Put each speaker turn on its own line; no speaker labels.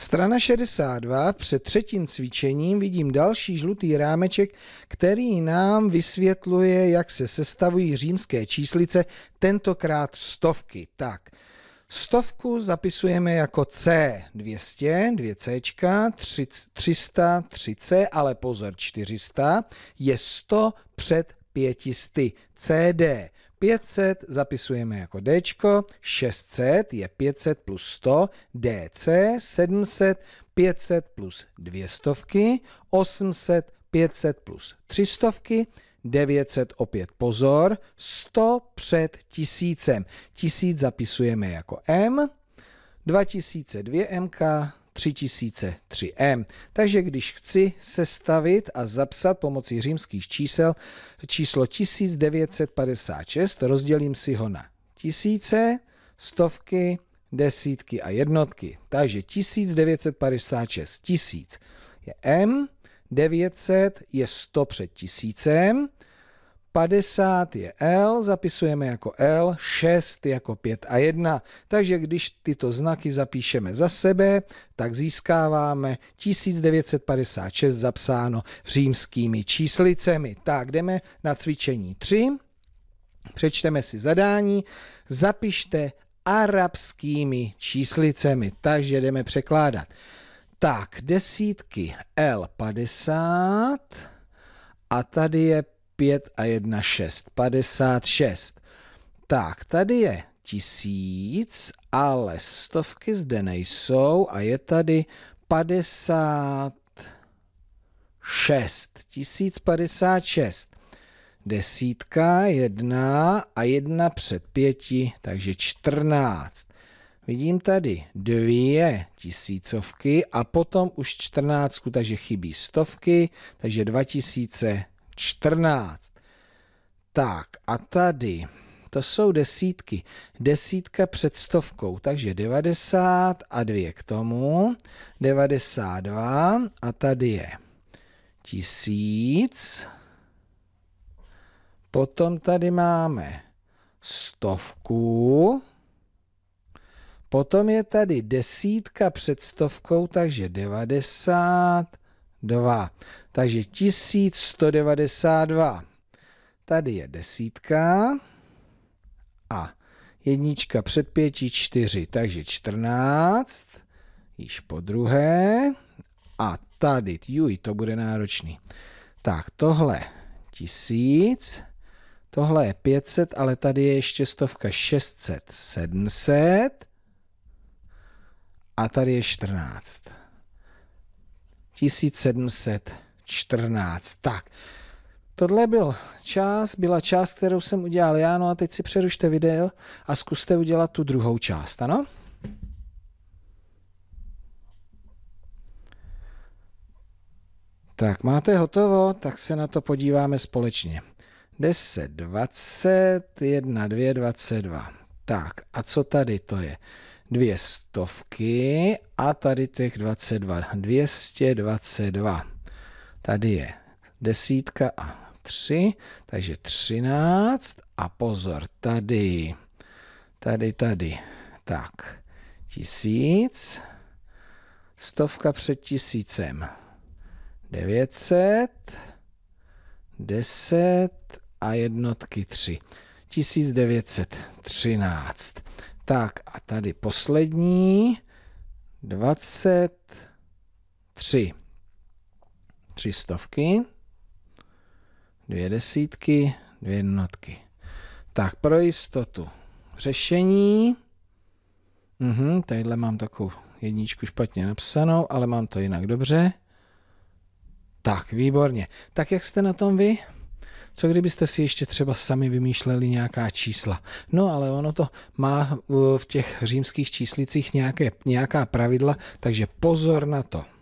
Strana 62, před třetím cvičením vidím další žlutý rámeček, který nám vysvětluje, jak se sestavují římské číslice, tentokrát stovky. Tak, Stovku zapisujeme jako C 200, 2C, 300, 3C, ale pozor 400, je 100 před 500, CD. 500 zapisujeme jako D, 600 je 500 plus 100, DC 700, 500 plus 200, 800, 500 plus 300, 900 opět pozor, 100 před tisícem. Tisíc zapisujeme jako M, 2002 mk 3003M. Takže když chci sestavit a zapsat pomocí římských čísel číslo 1956, rozdělím si ho na tisíce, stovky, desítky a jednotky. Takže 1956 tisíc je M, 900 je 100 před tisícem, 50 je L, zapisujeme jako L, 6 jako 5 a 1. Takže když tyto znaky zapíšeme za sebe, tak získáváme 1956 zapsáno římskými číslicemi. Tak jdeme na cvičení 3. Přečteme si zadání. Zapište arabskými číslicemi. Takže jdeme překládat. Tak, desítky L50 a tady je 5 a 1 6, 56. Tak, tady je tisíc, ale stovky zde nejsou a je tady 56. 1056. Desítka, jedna a jedna před pěti, takže 14. Vidím tady dvě tisícovky a potom už čtrnáctku, takže chybí stovky, takže 2000 14. Tak a tady, to jsou desítky. Desítka před stovkou, takže 90 a 2 k tomu. 92 a tady je 1000. Potom tady máme stovku. Potom je tady desítka před stovkou, takže 90 2. Takže 1192. Tady je desítka a jednička před pěti čtyři, takže 14, již po druhé a tady, juj, to bude náročný. Tak tohle tisíc, tohle je 500, ale tady je ještě stovka 600, 700 a tady je 14. 1714. Tak, tohle byl část, byla část, kterou jsem udělal já, no a teď si přerušte video a zkuste udělat tu druhou část, ano? Tak, máte hotovo, tak se na to podíváme společně. 10, 20, 1, 2, 22. Tak, a co tady to je? dvě stovky a tady těch 22, 222. Tady je desítka a 3, takže 13 a pozor, tady, tady, tady, tak, tisíc, stovka před tisícem, 900, 10 a jednotky 3, 1913. Tak a tady poslední. 23. Tři stovky, dvě desítky, dvě jednotky. Tak pro jistotu řešení. Mhm, tadyhle mám takovou jedničku špatně napsanou, ale mám to jinak dobře. Tak, výborně. Tak jak jste na tom vy? co kdybyste si ještě třeba sami vymýšleli nějaká čísla. No ale ono to má eh, v těch římských číslicích nějaké, nějaká pravidla, takže pozor na to.